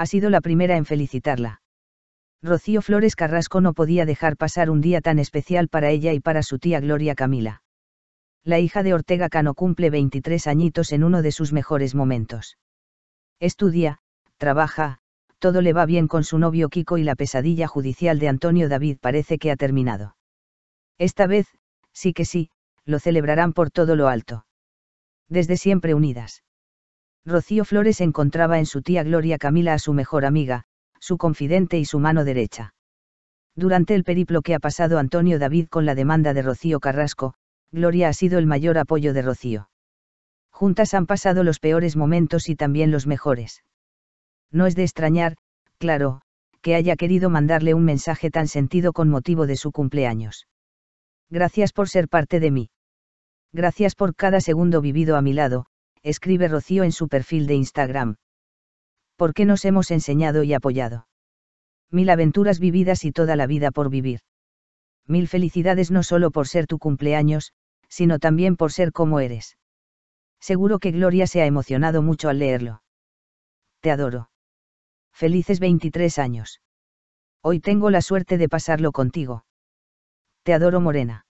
ha sido la primera en felicitarla. Rocío Flores Carrasco no podía dejar pasar un día tan especial para ella y para su tía Gloria Camila. La hija de Ortega Cano cumple 23 añitos en uno de sus mejores momentos. Estudia, trabaja, todo le va bien con su novio Kiko y la pesadilla judicial de Antonio David parece que ha terminado. Esta vez, sí que sí, lo celebrarán por todo lo alto. Desde siempre unidas. Rocío Flores encontraba en su tía Gloria Camila a su mejor amiga, su confidente y su mano derecha. Durante el periplo que ha pasado Antonio David con la demanda de Rocío Carrasco, Gloria ha sido el mayor apoyo de Rocío. Juntas han pasado los peores momentos y también los mejores. No es de extrañar, claro, que haya querido mandarle un mensaje tan sentido con motivo de su cumpleaños. Gracias por ser parte de mí. Gracias por cada segundo vivido a mi lado, escribe Rocío en su perfil de Instagram. ¿Por qué nos hemos enseñado y apoyado? Mil aventuras vividas y toda la vida por vivir. Mil felicidades no solo por ser tu cumpleaños, sino también por ser como eres. Seguro que Gloria se ha emocionado mucho al leerlo. Te adoro. Felices 23 años. Hoy tengo la suerte de pasarlo contigo. Te adoro Morena.